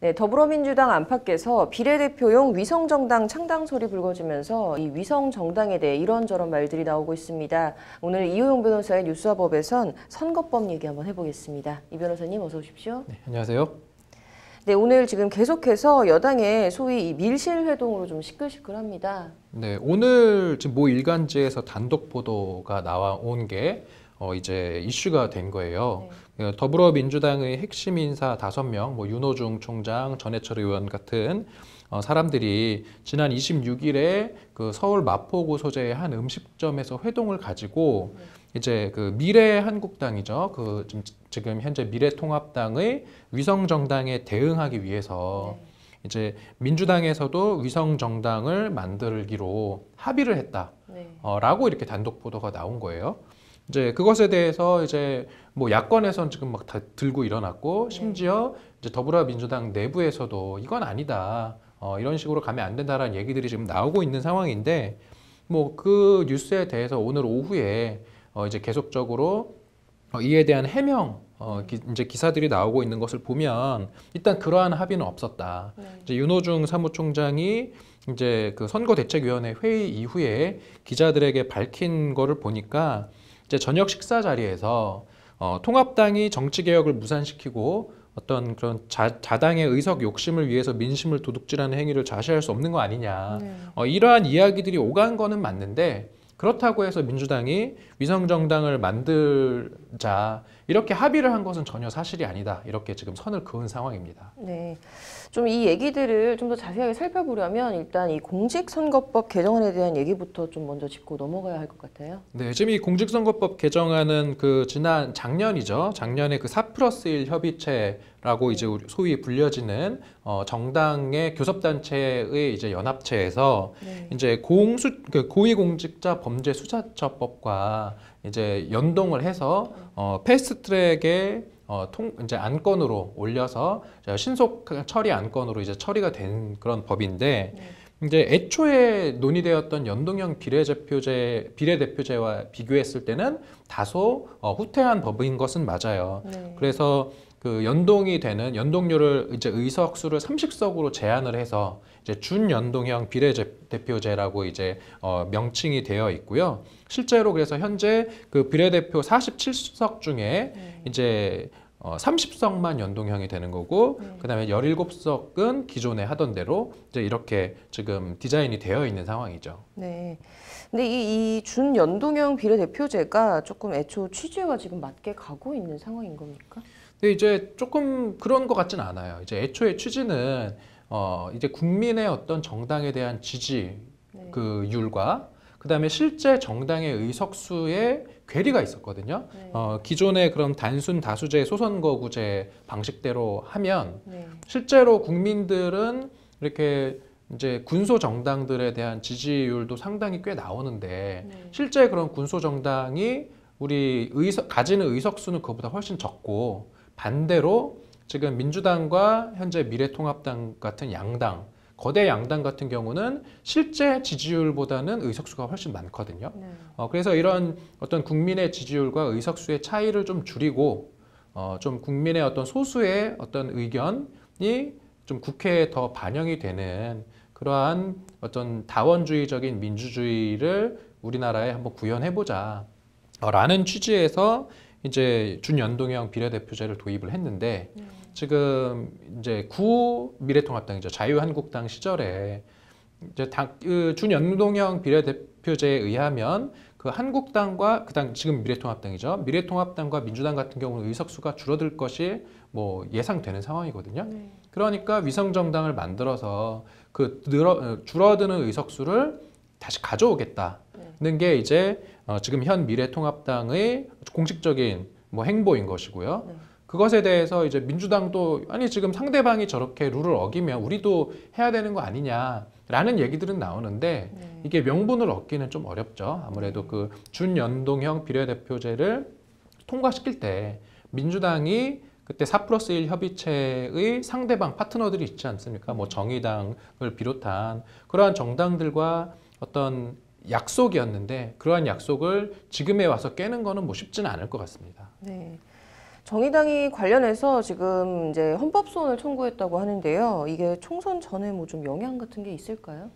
네, 더불어민주당 안팎에서 비례대표용 위성정당 창당설이 불거지면서 이 위성정당에 대해 이런저런 말들이 나오고 있습니다. 오늘 이호용 변호사의 뉴스와법에선 선거법 얘기 한번 해보겠습니다. 이 변호사님 어서 오십시오. 네, 안녕하세요. 네, 오늘 지금 계속해서 여당의 소위 밀실 회동으로 좀 시끌시끌합니다. 네, 오늘 지금 모 일간지에서 단독 보도가 나와온 게어 이제 이슈가 된 거예요. 네. 어, 더불어민주당의 핵심 인사 다섯 명, 뭐 윤호중 총장, 전해철 의원 같은 어, 사람들이 지난 26일에 그 서울 마포구 소재의 한 음식점에서 회동을 가지고 네. 이제 그 미래한국당이죠. 그 지금 현재 미래통합당의 위성정당에 대응하기 위해서 네. 이제 민주당에서도 위성정당을 만들기로 합의를 했다라고 네. 어 이렇게 단독 보도가 나온 거예요. 이제 그것에 대해서 이제 뭐 야권에선 지금 막 다 들고 일어났고 네. 심지어 이제 더불어민주당 내부에서도 이건 아니다. 어, 이런 식으로 가면 안 된다라는 얘기들이 지금 나오고 있는 상황인데 뭐 그 뉴스에 대해서 오늘 오후에 어, 이제 계속적으로 어, 이에 대한 해명 어, 기, 이제 기사들이 나오고 있는 것을 보면 일단 그러한 합의는 없었다. 네. 이제 윤호중 사무총장이 이제 그 선거대책위원회 회의 이후에 기자들에게 밝힌 거를 보니까 이제 저녁 식사 자리에서 어, 통합당이 정치 개혁을 무산시키고 어떤 그런 자, 당의 의석 욕심을 위해서 민심을 도둑질하는 행위를 자시할 수 없는 거 아니냐. 네. 어, 이러한 이야기들이 오간 거는 맞는데 그렇다고 해서 민주당이 위성정당을 만들자 이렇게 합의를 한 것은 전혀 사실이 아니다. 이렇게 지금 선을 그은 상황입니다. 네. 좀이 얘기들을 좀 더 자세하게 살펴보려면 일단 이 공직선거법 개정안에 대한 얘기부터 좀 먼저 짚고 넘어가야 할 것 같아요. 네, 지금 이 공직선거법 개정안은 그 지난 작년이죠. 작년에 그4 플러스 1 협의체 라고 이제 소위 불려지는 어, 정당의 교섭단체의 이제 연합체에서 네. 이제 공수 그 고위공직자 범죄 수사처법과 이제 연동을 해서 네. 어, 패스트트랙의 어, 통, 이제 안건으로 올려서 신속 처리 안건으로 이제 처리가 된 그런 법인데 네. 이제 애초에 논의되었던 연동형 비례대표제, 비례대표제와 비교했을 때는 다소 어, 후퇴한 법인 것은 맞아요. 네. 그래서 그 연동이 되는 연동률을 이제 의석 수를 30석으로 제한을 해서 이제 준연동형 비례대표제라고 이제 어 명칭이 되어 있고요. 실제로 그래서 현재 그 비례대표 47석 중에 네. 이제 어 30석만 연동형이 되는 거고 네. 그다음에 17석은 기존에 하던 대로 이제 이렇게 지금 디자인이 되어 있는 상황이죠. 네. 근데 이, 이 준연동형 비례대표제가 조금 애초 취지와 지금 맞게 가고 있는 상황인 겁니까? 근데 이제 조금 그런 것 같진 않아요. 이제 애초에 취지는 어 이제 국민의 어떤 정당에 대한 지지 네. 그율과 그다음에 실제 정당의 의석수에 괴리가 있었거든요. 네. 어, 기존의 그런 단순 다수제 소선거구제 방식대로 하면 네. 실제로 국민들은 이렇게 이제 군소 정당들에 대한 지지율도 상당히 꽤 나오는데 네. 실제 그런 군소 정당이 우리 의석 가지는 의석수는 그보다 훨씬 적고 반대로 지금 민주당과 현재 미래통합당 같은 양당 거대 양당 같은 경우는 실제 지지율보다는 의석수가 훨씬 많거든요. 네. 어, 그래서 이런 어떤 국민의 지지율과 의석수의 차이를 좀 줄이고 어, 좀 국민의 어떤 소수의 어떤 의견이 좀 국회에 더 반영이 되는 그러한 어떤 다원주의적인 민주주의를 우리나라에 한번 구현해보자 어, 라는 취지에서 이제 준연동형 비례대표제를 도입을 했는데 음. 지금 이제 구 미래통합당이죠 자유한국당 시절에 이제 당, 그 준연동형 비례대표제에 의하면 그 한국당과 그 당 지금 미래통합당이죠 미래통합당과 민주당 같은 경우는 의석수가 줄어들 것이 뭐 예상되는 상황이거든요. 네. 그러니까 위성 정당을 만들어서 그 늘어 어, 줄어드는 의석수를 다시 가져오겠다. 하는 게 이제 어, 지금 현 미래통합당의 공식적인 뭐 행보인 것이고요. 네. 그것에 대해서 이제 민주당도 아니 지금 상대방이 저렇게 룰을 어기면 우리도 해야 되는 거 아니냐라는 얘기들은 나오는데 네. 이게 명분을 얻기는 좀 어렵죠. 아무래도 네. 그 준연동형 비례대표제를 통과시킬 때 민주당이 그때 4 플러스 1 협의체의 상대방 파트너들이 있지 않습니까? 뭐 정의당을 비롯한 그러한 정당들과 어떤 약속이었는데 그러한 약속을 지금에 와서 깨는 거는 뭐 쉽지는 않을 것 같습니다. 네. 정의당이 관련해서 지금 이제 헌법 소원을 청구했다고 하는데요. 이게 총선 전에 뭐 좀 영향 같은 게 있을까요?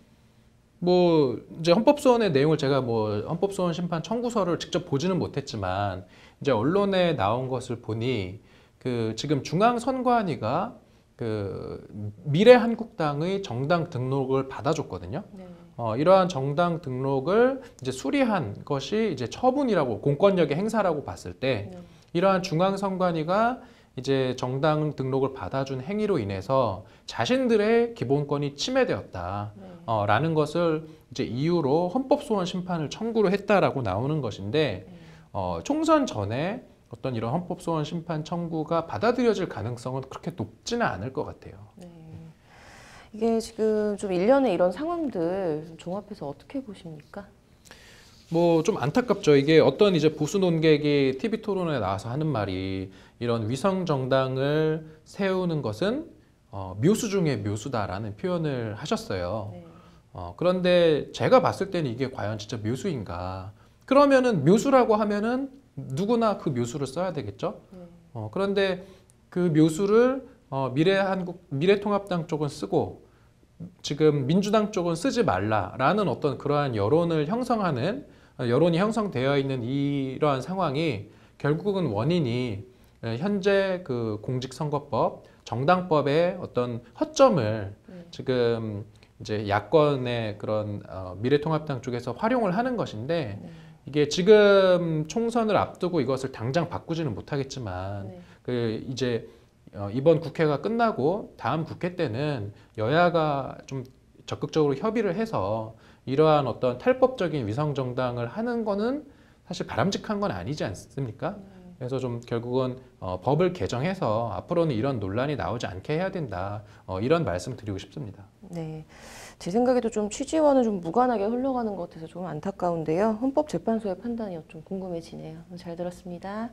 뭐 이제 헌법소원의 내용을 제가 뭐 헌법소원 심판 청구서를 직접 보지는 못했지만 이제 언론에 나온 것을 보니 그 지금 중앙선관위가 그 미래한국당의 정당 등록을 받아줬거든요. 네. 어, 이러한 정당 등록을 이제 수리한 것이 이제 처분이라고 공권력의 행사라고 봤을 때 네. 이러한 중앙선관위가 이제 정당 등록을 받아준 행위로 인해서 자신들의 기본권이 침해되었다라는 네. 어, 것을 이제 이유로 헌법소원 심판을 청구를 했다라고 나오는 것인데 네. 어, 총선 전에 어떤 이런 헌법소원 심판 청구가 받아들여질 가능성은 그렇게 높지는 않을 것 같아요. 네. 이게 지금 좀 일련의 이런 상황들 종합해서 어떻게 보십니까? 뭐 좀 안타깝죠. 이게 어떤 이제 보수 논객이 TV 토론에 나와서 하는 말이 이런 위성 정당을 세우는 것은 어, 묘수 중의 묘수다라는 표현을 하셨어요. 네. 어, 그런데 제가 봤을 때는 이게 과연 진짜 묘수인가? 그러면은 묘수라고 하면은 누구나 그 묘수를 써야 되겠죠. 네. 어, 그런데 그 묘수를 어, 미래 한국 미래통합당 쪽은 쓰고 지금 민주당 쪽은 쓰지 말라라는 어떤 그러한 여론을 형성하는 어, 여론이 형성되어 있는 이러한 상황이 결국은 원인이 예, 현재 그 공직선거법 정당법의 어떤 허점을 음. 지금 이제 야권의 그런 어, 미래통합당 쪽에서 활용을 하는 것인데 네. 이게 지금 총선을 앞두고 이것을 당장 바꾸지는 못하겠지만 네. 그 이제 어, 이번 국회가 끝나고 다음 국회 때는 여야가 좀 적극적으로 협의를 해서 이러한 어떤 탈법적인 위성 정당을 하는 거는 사실 바람직한 건 아니지 않습니까? 음. 그래서 좀 결국은 어, 법을 개정해서 앞으로는 이런 논란이 나오지 않게 해야 된다. 어, 이런 말씀 드리고 싶습니다. 네. 제 생각에도 좀 취지와는 좀 무관하게 흘러가는 것 같아서 좀 안타까운데요. 헌법재판소의 판단이 좀 궁금해지네요. 잘 들었습니다.